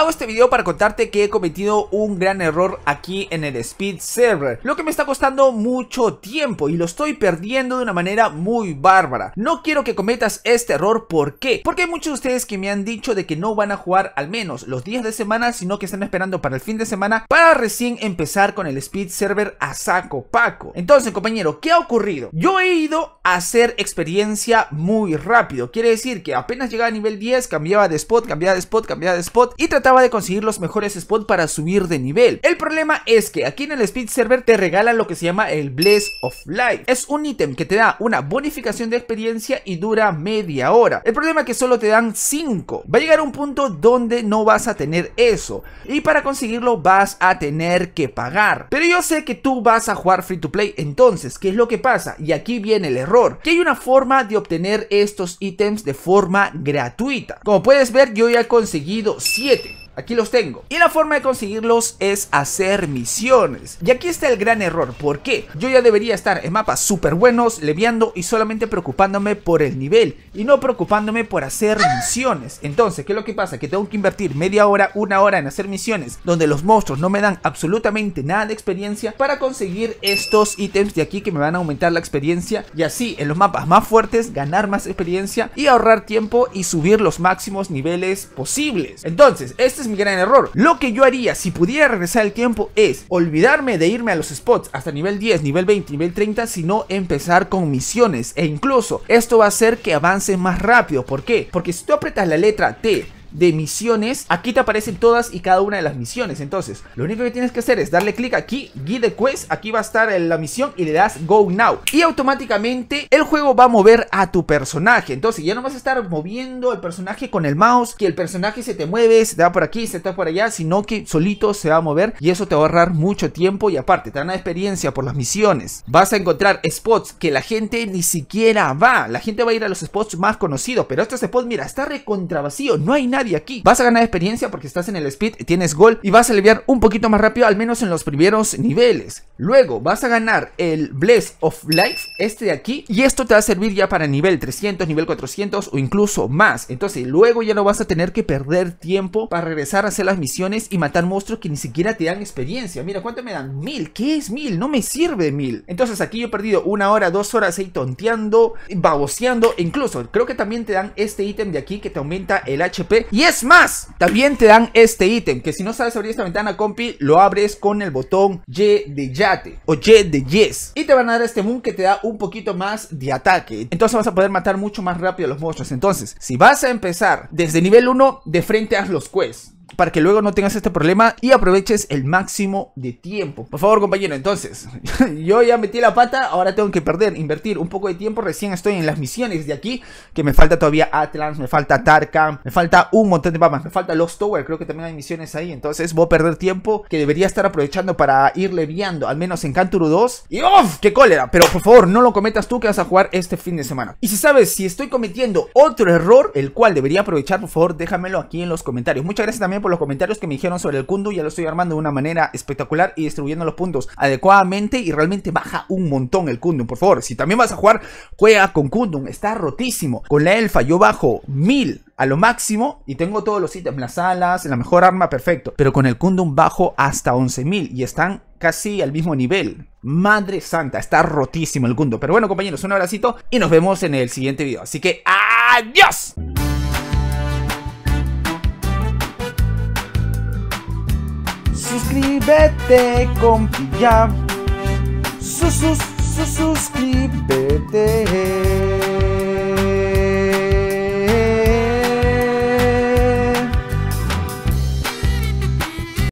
Hago este video para contarte que he cometido un gran error aquí en el Speed Server, lo que me está costando mucho tiempo y lo estoy perdiendo de una manera muy bárbara. No quiero que cometas este error, ¿por qué? Porque hay muchos de ustedes que me han dicho de que no van a jugar al menos los días de semana, sino que están esperando para el fin de semana para recién empezar con el Speed Server a saco paco. Entonces, compañero, ¿qué ha ocurrido? Yo he ido a hacer experiencia muy rápido, quiere decir que apenas llegaba a nivel 10, cambiaba de spot, cambiaba de spot, cambiaba de spot y trataba de conseguir los mejores spots para subir de nivel. El problema es que aquí en el Speed Server te regalan lo que se llama el Bless of Life. Es un ítem que te da una bonificación de experiencia y dura media hora. El problema es que solo te dan 5. Va a llegar un punto donde no vas a tener eso. Y para conseguirlo vas a tener que pagar. Pero yo sé que tú vas a jugar free to play. Entonces, ¿qué es lo que pasa? Y aquí viene el error. Que hay una forma de obtener estos ítems de forma gratuita. Como puedes ver, yo ya he conseguido 7. Aquí los tengo. Y la forma de conseguirlos es hacer misiones. Y aquí está el gran error. ¿Por qué? Yo ya debería estar en mapas súper buenos, leviando y solamente preocupándome por el nivel. Y no preocupándome por hacer misiones. Entonces, ¿qué es lo que pasa? Que tengo que invertir media hora, una hora en hacer misiones donde los monstruos no me dan absolutamente nada de experiencia para conseguir estos ítems de aquí que me van a aumentar la experiencia y así en los mapas más fuertes ganar más experiencia y ahorrar tiempo y subir los máximos niveles posibles. Entonces, este es gran error. Lo que yo haría si pudiera regresar el tiempo es olvidarme de irme a los spots hasta nivel 10, nivel 20, nivel 30, sino empezar con misiones. E incluso esto va a hacer que avance más rápido. ¿Por qué? Porque si tú apretas la letra T de misiones, aquí te aparecen todas y cada una de las misiones. Entonces, lo único que tienes que hacer es darle clic aquí, Guide Quest, aquí va a estar la misión y le das Go Now. Y automáticamente el juego va a mover a tu personaje. Entonces, ya no vas a estar moviendo el personaje con el mouse, que el personaje se te mueve, se te por aquí, se te por allá, sino que solito se va a mover y eso te va a ahorrar mucho tiempo y aparte te dan experiencia por las misiones. Vas a encontrar spots que la gente ni siquiera va. La gente va a ir a los spots más conocidos, pero este spot, mira, está recontra vacío, no hay nada y aquí. Vas a ganar experiencia porque estás en el speed, tienes gol y vas a aliviar un poquito más rápido, al menos en los primeros niveles. Luego vas a ganar el Bless of Life, este de aquí, y esto te va a servir ya para nivel 300, nivel 400 o incluso más. Entonces luego ya no vas a tener que perder tiempo para regresar a hacer las misiones y matar monstruos que ni siquiera te dan experiencia. Mira, ¿cuánto me dan? Mil. ¿Qué es mil? No me sirve mil. Entonces aquí yo he perdido una hora, dos horas ahí tonteando, baboseando. Incluso creo que también te dan este ítem de aquí que te aumenta el HP. Y es más, también te dan este ítem, que si no sabes abrir esta ventana, compi, lo abres con el botón Y de yate o Y de yes. Y te van a dar este moon que te da un poquito más de ataque. Entonces vas a poder matar mucho más rápido a los monstruos. Entonces, si vas a empezar desde nivel 1, de frente haz los quests para que luego no tengas este problema y aproveches el máximo de tiempo. Por favor, compañero, entonces, yo ya metí la pata, ahora tengo que perder, invertir un poco de tiempo, recién estoy en las misiones de aquí, que me falta todavía Atlas, me falta Tarkam, me falta un montón de mapas, me falta Lost Tower, creo que también hay misiones ahí, entonces voy a perder tiempo que debería estar aprovechando para ir leviando, al menos en Canturu 2. Y ¡uf! ¡Qué cólera! Pero por favor, no lo cometas tú que vas a jugar este fin de semana. Y si sabes si estoy cometiendo otro error, el cual debería aprovechar, por favor, déjamelo aquí en los comentarios. Muchas gracias también por los comentarios que me dijeron sobre el Kundun Ya lo estoy armando de una manera espectacular y distribuyendo los puntos adecuadamente. Y realmente baja un montón el kundum, Por favor, si también vas a jugar, juega con kundum Está rotísimo. Con la elfa yo bajo 1000 a lo máximo y tengo todos los ítems, las alas, la mejor arma, perfecto. Pero con el Kundum bajo hasta 11.000 y están casi al mismo nivel. Madre santa, está rotísimo el Kundum. Pero bueno compañeros, un abracito y nos vemos en el siguiente video. Así que ¡adiós! suscríbete, con ya. suscríbete.